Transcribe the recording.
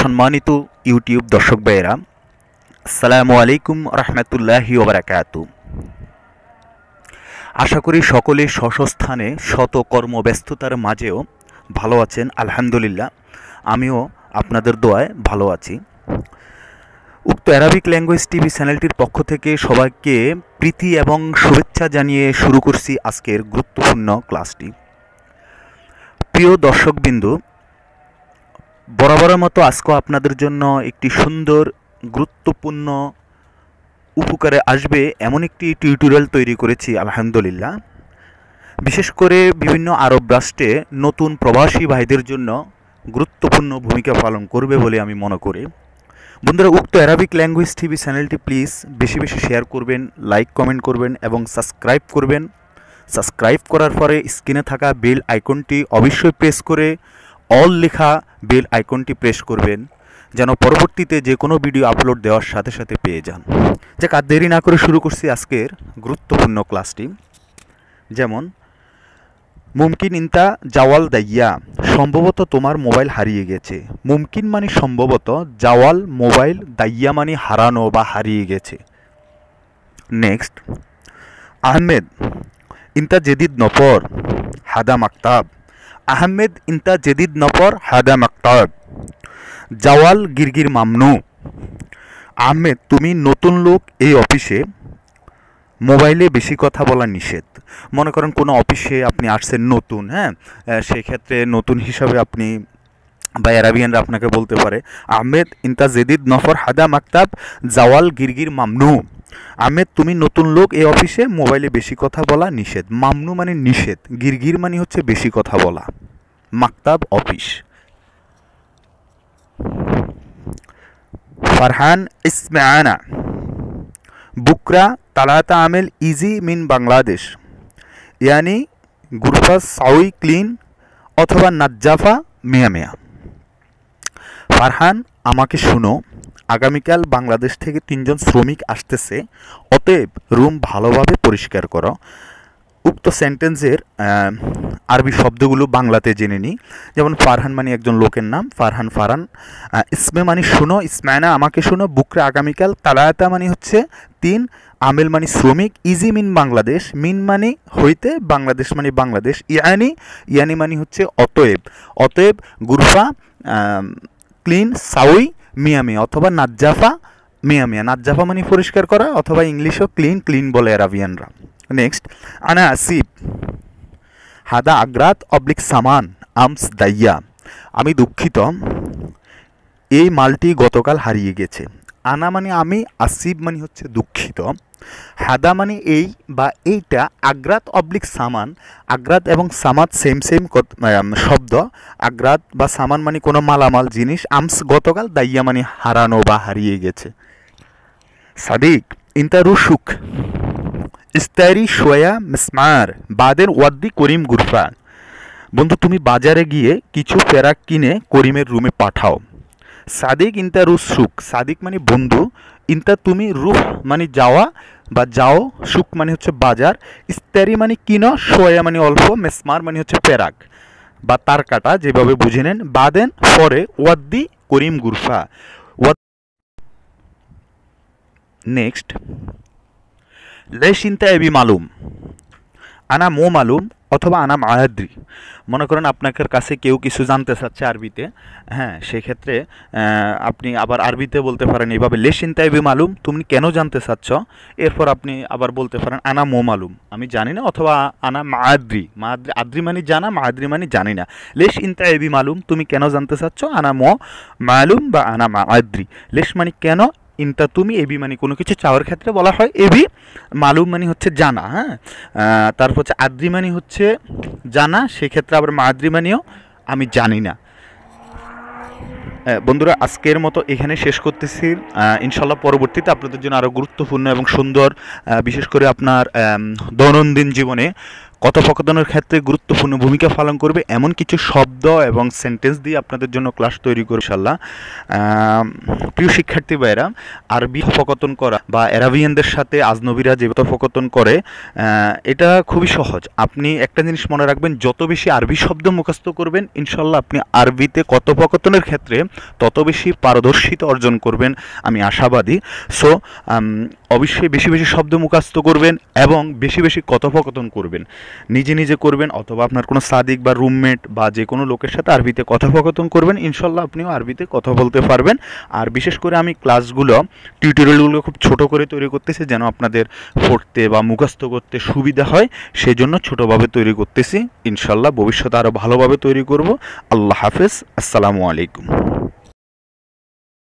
সম্মানিত ইউটিউব দর্শক ভাইয়েরা সালামু আলাইকুম রহমতুল্লাহি ওবরাকাতু আশা করি সকলে স্বস্থানে শত কর্মব্যস্ততার মাঝেও ভালো আছেন আলহামদুলিল্লাহ আমিও আপনাদের দোয়ায় ভালো আছি উক্ত অ্যারাবিক ল্যাঙ্গুয়েজ টিভি চ্যানেলটির পক্ষ থেকে সবাইকে প্রীতি এবং শুভেচ্ছা জানিয়ে শুরু করছি আজকের গুরুত্বপূর্ণ ক্লাসটি প্রিয় দর্শকবিন্দু বরাবরের মতো আজকে আপনাদের জন্য একটি সুন্দর গুরুত্বপূর্ণ উপকারে আসবে এমন একটি টিউটোরিয়াল তৈরি করেছি আলহামদুলিল্লাহ বিশেষ করে বিভিন্ন আরব রাষ্ট্রে নতুন প্রবাসী ভাইদের জন্য গুরুত্বপূর্ণ ভূমিকা পালন করবে বলে আমি মনে করি বন্ধুরা উক্ত অ্যারাবিক ল্যাঙ্গুয়েজ টিভি চ্যানেলটি প্লিজ বেশি বেশি শেয়ার করবেন লাইক কমেন্ট করবেন এবং সাবস্ক্রাইব করবেন সাবস্ক্রাইব করার পরে স্ক্রিনে থাকা বেল আইকনটি অবশ্যই প্রেস করে অল লেখা বেল আইকনটি প্রেস করবেন যেন পরবর্তীতে যে কোনো ভিডিও আপলোড দেওয়ার সাথে সাথে পেয়ে যান যে কাজ দেরি না করে শুরু করছি আজকের গুরুত্বপূর্ণ ক্লাসটি যেমন মুমকিন ইন্তা জাওয়াল দাইয়া সম্ভবত তোমার মোবাইল হারিয়ে গেছে মুমকিন মানে সম্ভবত জাওয়াল মোবাইল দাইয়া মানে হারানো বা হারিয়ে গেছে নেক্সট আহমেদ ইন্তা জেদিদ নপর হাদা আক্তাব আহমেদ ইন্তা জেদিদ নপর হাদা মাক্তব জাওয়াল গিরগির মামনু আহমেদ তুমি নতুন লোক এই অফিসে মোবাইলে বেশি কথা বলা নিষেধ মনে করেন কোনো অফিসে আপনি আসছেন নতুন হ্যাঁ সেক্ষেত্রে নতুন হিসাবে আপনি বা অ্যারাবিয়ানরা আপনাকে বলতে পারে আহমেদ ইন্তা জেদিদ নফর হাদা মাক্তাব জাওয়াল গিরগির মামনু আমের তুমি নতুন লোক এ অফিসে মোবাইলে বেশি কথা বলা নিষেধ মামনু মানে নিষেধ গিরগির মানে হচ্ছে বেশি কথা বলা মাকতাব অফিস ফারহান ইসমায়ানা বুকরা তালাতা আমেল ইজি মিন বাংলাদেশ ইয়ানি গুরফা সাউই ক্লিন অথবা নাজ্জাফা মিয়া মিয়া ফারহান আমাকে শুনো আগামীকাল বাংলাদেশ থেকে তিনজন শ্রমিক আসতেছে অতএব রুম ভালোভাবে পরিষ্কার করো উক্ত সেন্টেন্সের আরবি শব্দগুলো বাংলাতে জেনে নিই যেমন ফারহান মানে একজন লোকের নাম ফারহান ফারান ইসমে মানে শুনো ইসমায়না আমাকে শুনো বুকরে আগামীকাল তালায়াতা মানে হচ্ছে তিন আমেল মানে শ্রমিক ইজি মিন বাংলাদেশ মিন মানে হইতে বাংলাদেশ মানে বাংলাদেশ ইয়ানি ইয়ানি মানে হচ্ছে অতএব অতএব গুরফা ক্লিন সাউই মিয়ামি অথবা নাজ্জাফা মিয়ামিয়া নাজ্জাফা মানে পরিষ্কার করা অথবা ইংলিশও ক্লিন ক্লিন বলে আরাবিয়ানরা নেক্সট আনা আসিফ হাদা আগ্রাত অবলিক সামান আমস দাইয়া আমি দুঃখিত এই মালটি গতকাল হারিয়ে গেছে আনা মানে আমি আসিব মানে হচ্ছে দুঃখিত হাদা মানে এই বা এইটা আগ্রাত অবলিক সামান আগ্রাত এবং সামাত সেম সেম শব্দ আগ্রাত বা সামান মানে কোনো মালামাল জিনিস আমস গতকাল দাইয়া মানে হারানো বা হারিয়ে গেছে সাদিক ইন্তা সুখ ইস্তারি সোয়া মিসমার বাদের ওয়াদ্দি করিম গুরফা বন্ধু তুমি বাজারে গিয়ে কিছু ফেরাক কিনে করিমের রুমে পাঠাও সাদিক ইন্তা রুহ সুখ সাদিক মানে বন্ধু ইন্তা তুমি রুহ মানে যাওয়া বা যাও সুখ মানে হচ্ছে বাজার ইস্তারি মানে কিনো সোয়া মানে অল্প মেসমার মানে হচ্ছে পেরাক বা তার কাটা যেভাবে বুঝে নেন বা দেন পরে ওয়াদ্দি করিম গুরফা নেক্সট লেশ ইন্তা এবি মালুম আনা মো মালুম অথবা আনাম আয়াদ্রি মনে করেন আপনার কাছে কেউ কিছু জানতে চাচ্ছে আরবিতে হ্যাঁ সেক্ষেত্রে আপনি আবার আরবিতে বলতে পারেন এইভাবে লেসিন তাইবি মালুম তুমি কেন জানতে চাচ্ছ এরপর আপনি আবার বলতে পারেন আনা মো মালুম আমি জানি না অথবা আনা মাদ্রি মাদ্রি আদ্রি মানে জানা মাদ্রি মানে জানি না লেস ইনতা এবি মালুম তুমি কেন জানতে চাচ্ছ আনা মো মালুম বা আনা মা আদ্রি লেশ মানে কেন ইনতা তুমি এবি মানে কোনো কিছু চাওয়ার ক্ষেত্রে বলা হয় এবি মালুম মানে হচ্ছে জানা হ্যাঁ তারপর হচ্ছে আদ্রি মানে হচ্ছে জানা সেক্ষেত্রে আবার মাদ্রি মানেও আমি জানি না বন্ধুরা আজকের মতো এখানে শেষ করতেছি ইনশাল্লাহ পরবর্তীতে আপনাদের জন্য আরও গুরুত্বপূর্ণ এবং সুন্দর বিশেষ করে আপনার দৈনন্দিন জীবনে কথোপকথনের ক্ষেত্রে গুরুত্বপূর্ণ ভূমিকা পালন করবে এমন কিছু শব্দ এবং সেন্টেন্স দিয়ে আপনাদের জন্য ক্লাস তৈরি করবে ইনশাল্লাহ প্রিয় শিক্ষার্থী ভাইরা আরবি কথোপকথন করা বা অ্যারাবিয়ানদের সাথে আজনবীরা যে কথোপকথন করে এটা খুবই সহজ আপনি একটা জিনিস মনে রাখবেন যত বেশি আরবি শব্দ মুখস্থ করবেন ইনশাল্লাহ আপনি আরবিতে কথোপকথনের ক্ষেত্রে তত বেশি পারদর্শিতা অর্জন করবেন আমি আশাবাদী সো অবশ্যই বেশি বেশি শব্দ মুখস্থ করবেন এবং বেশি বেশি কথোপকথন করবেন নিজে নিজে করবেন অথবা আপনার কোনো সাদিক বা রুমমেট বা যে কোনো লোকের সাথে আরবিতে কথোপকথন করবেন ইনশাল্লাহ আপনিও আরবিতে কথা বলতে পারবেন আর বিশেষ করে আমি ক্লাসগুলো টিউটোরিয়ালগুলো খুব ছোট করে তৈরি করতেছি যেন আপনাদের পড়তে বা মুখস্থ করতে সুবিধা হয় সেই জন্য ছোটোভাবে তৈরি করতেছি ইনশাল্লাহ ভবিষ্যতে আরও ভালোভাবে তৈরি করব আল্লাহ হাফেজ আসসালামু আলাইকুম